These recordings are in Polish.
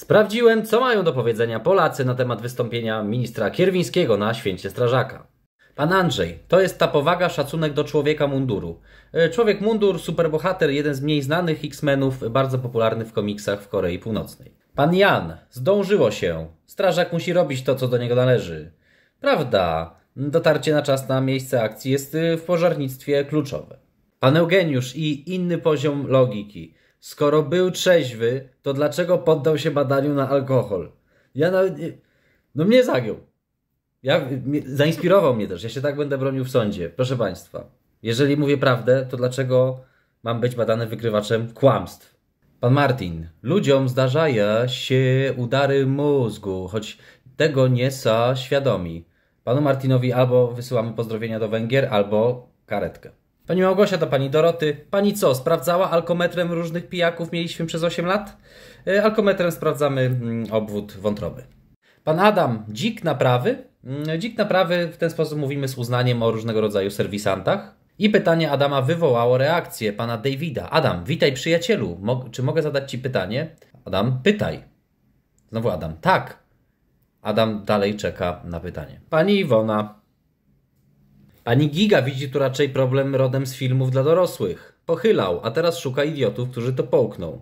Sprawdziłem, co mają do powiedzenia Polacy na temat wystąpienia ministra Kierwińskiego na święcie strażaka. Pan Andrzej, to jest ta powaga, szacunek do człowieka munduru. E, człowiek mundur, superbohater, jeden z mniej znanych X-Menów, bardzo popularny w komiksach w Korei Północnej. Pan Jan, zdążyło się. Strażak musi robić to, co do niego należy. Prawda, dotarcie na czas na miejsce akcji jest e, w pożarnictwie kluczowe. Pan Eugeniusz i inny poziom logiki. Skoro był trzeźwy, to dlaczego poddał się badaniu na alkohol? Ja nawet. Nie... No mnie zagiął. Ja, zainspirował mnie też. Ja się tak będę bronił w sądzie. Proszę Państwa, jeżeli mówię prawdę, to dlaczego mam być badany wykrywaczem kłamstw? Pan Martin, ludziom zdarzają się udary mózgu, choć tego nie są świadomi. Panu Martinowi albo wysyłamy pozdrowienia do Węgier, albo karetkę. Pani Małgosia do pani Doroty. Pani co, sprawdzała alkometrem różnych pijaków mieliśmy przez 8 lat? E, alkometrem sprawdzamy mm, obwód wątroby. Pan Adam, dzik naprawy. Mm, dzik naprawy w ten sposób mówimy z uznaniem o różnego rodzaju serwisantach. I pytanie Adama wywołało reakcję pana Davida. Adam, witaj przyjacielu. czy mogę zadać ci pytanie? Adam, pytaj. Znowu Adam, tak. Adam dalej czeka na pytanie. Pani Iwona, ani Giga widzi tu raczej problem rodem z filmów dla dorosłych. Pochylał, a teraz szuka idiotów, którzy to połkną.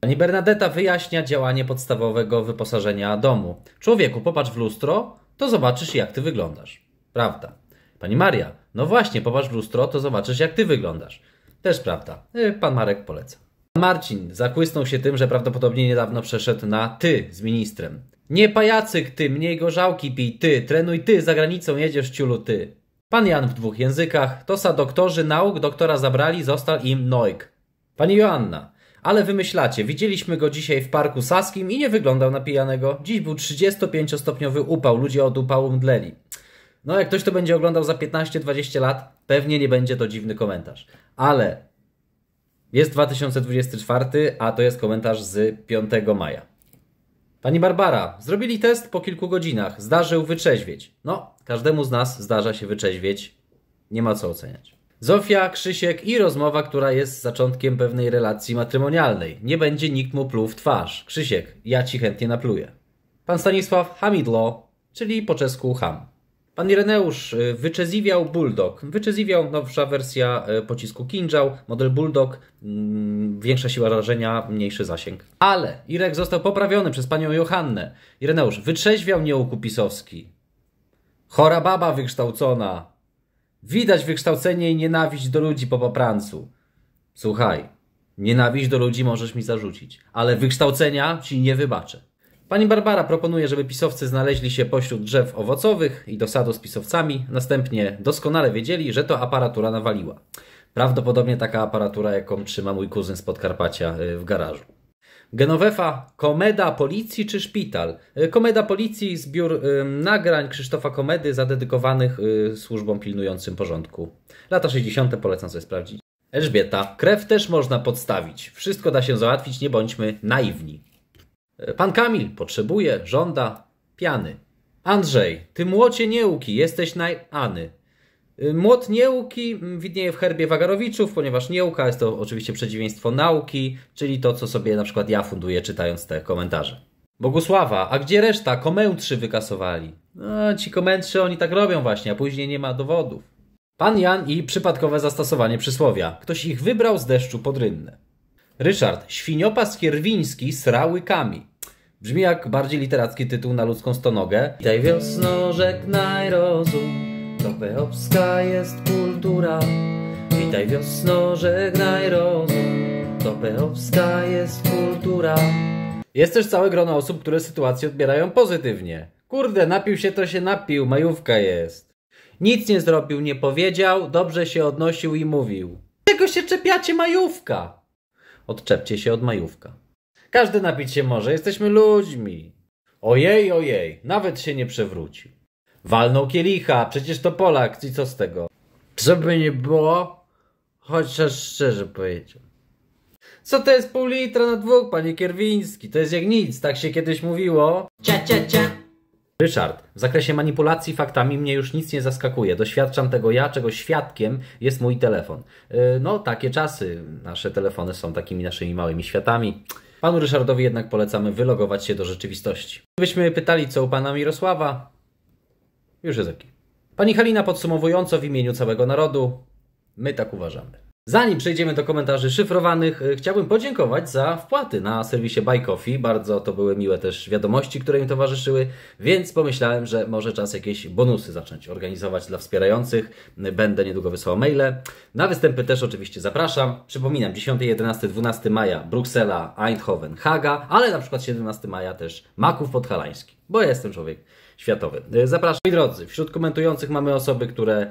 Pani Bernadetta wyjaśnia działanie podstawowego wyposażenia domu. Człowieku, popatrz w lustro, to zobaczysz jak ty wyglądasz. Prawda. Pani Maria, no właśnie, popatrz w lustro, to zobaczysz jak ty wyglądasz. Też prawda. E, pan Marek poleca. Marcin zakłysnął się tym, że prawdopodobnie niedawno przeszedł na ty z ministrem. Nie pajacyk ty, mniej gorzałki pij ty, trenuj ty, za granicą jedziesz ciulu ty. Pan Jan w dwóch językach, tosa doktorzy nauk doktora zabrali, został im Noik. Pani Joanna, ale wymyślacie, widzieliśmy go dzisiaj w Parku Saskim i nie wyglądał na pijanego. Dziś był 35-stopniowy upał, ludzie od upału mdleli. No jak ktoś to będzie oglądał za 15-20 lat, pewnie nie będzie to dziwny komentarz. Ale jest 2024, a to jest komentarz z 5 maja. Pani Barbara, zrobili test po kilku godzinach. Zdarzył wyczeźwieć. No, każdemu z nas zdarza się wyczeźwieć. Nie ma co oceniać. Zofia, Krzysiek i rozmowa, która jest zaczątkiem pewnej relacji matrymonialnej. Nie będzie nikt mu pluł w twarz. Krzysiek, ja ci chętnie napluję. Pan Stanisław Hamidlo, czyli po czesku Ham. Pan Ireneusz y, wyczeziwiał Bulldog. Wyczeziwiał nowsza wersja y, pocisku Kinjal, model Bulldog, mm, większa siła rażenia, mniejszy zasięg. Ale Irek został poprawiony przez panią Johannę. Ireneusz wytrzeźwiał niełuku pisowski. Chora baba wykształcona. Widać wykształcenie i nienawiść do ludzi po paprancu. Słuchaj, nienawiść do ludzi możesz mi zarzucić, ale wykształcenia ci nie wybaczę. Pani Barbara proponuje, żeby pisowcy znaleźli się pośród drzew owocowych i do sadu z pisowcami, następnie doskonale wiedzieli, że to aparatura nawaliła. Prawdopodobnie taka aparatura, jaką trzyma mój kuzyn z Podkarpacia y, w garażu. Genowefa, komeda policji czy szpital? Y, komeda policji, zbiór y, nagrań Krzysztofa Komedy zadedykowanych y, służbom pilnującym porządku. Lata 60. polecam sobie sprawdzić. Elżbieta, krew też można podstawić. Wszystko da się załatwić, nie bądźmy naiwni. E, pan Kamil potrzebuje, żąda piany. Andrzej, ty młocie nieuki, jesteś najany. E, młot nieuki mm, widnieje w herbie Wagarowiczów, ponieważ nieuka jest to oczywiście przeciwieństwo nauki, czyli to, co sobie na przykład ja funduję czytając te komentarze. Bogusława, a gdzie reszta? Komętrzy wykasowali. No, ci komentrzy, oni tak robią właśnie, a później nie ma dowodów. Pan Jan i przypadkowe zastosowanie przysłowia. Ktoś ich wybrał z deszczu pod rynne. Ryszard, świniopas kierwiński z rałykami Brzmi jak bardziej literacki tytuł na ludzką stonogę. Witaj wiosno żegnaj rozum, to jest kultura. Witaj wiosno, żegnaj rozum, to beowska jest kultura. Jest też całe grono osób, które sytuację odbierają pozytywnie. Kurde, napił się to się napił, majówka jest. Nic nie zrobił, nie powiedział, dobrze się odnosił i mówił. Czego się czepiacie, majówka? Odczepcie się od majówka. Każdy napić się może, jesteśmy ludźmi. Ojej, ojej, nawet się nie przewrócił. Walnął kielicha, przecież to Polak, i co z tego? Co by nie było, chociaż szczerze powiedział. Co to jest pół litra na dwóch, panie Kierwiński? To jest jak nic, tak się kiedyś mówiło. Cia, cia, cia. Ryszard, w zakresie manipulacji faktami mnie już nic nie zaskakuje. Doświadczam tego ja, czego świadkiem jest mój telefon. Y, no, takie czasy. Nasze telefony są takimi naszymi małymi światami. Panu Ryszardowi jednak polecamy wylogować się do rzeczywistości. Gdybyśmy pytali, co u pana Mirosława, już jest ok. Pani Halina podsumowująco w imieniu całego narodu, my tak uważamy. Zanim przejdziemy do komentarzy szyfrowanych, y, chciałbym podziękować za wpłaty na serwisie Buy Coffee. Bardzo to były miłe też wiadomości, które im towarzyszyły, więc pomyślałem, że może czas jakieś bonusy zacząć organizować dla wspierających. Będę niedługo wysłał maile. Na występy też oczywiście zapraszam. Przypominam, 10, 11, 12 maja Bruksela, Eindhoven, Haga, ale na przykład 17 maja też Maków Podhalański, bo jestem człowiek światowy. Y, zapraszam. Moi drodzy, wśród komentujących mamy osoby, które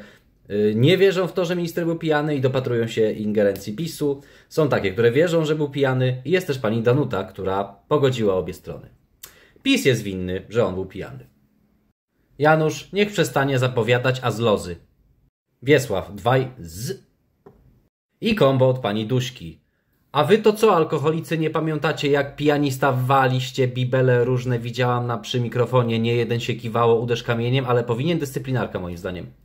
Y, nie wierzą w to, że minister był pijany i dopatrują się ingerencji PiSu. Są takie, które wierzą, że był pijany i jest też pani Danuta, która pogodziła obie strony. PiS jest winny, że on był pijany. Janusz, niech przestanie zapowiadać azlozy. Wiesław, dwaj z. I kombo od pani Duśki. A wy to co, alkoholicy, nie pamiętacie jak pianista waliście bibele różne widziałam na przy mikrofonie, nie jeden się kiwało, uderz kamieniem, ale powinien dyscyplinarka moim zdaniem.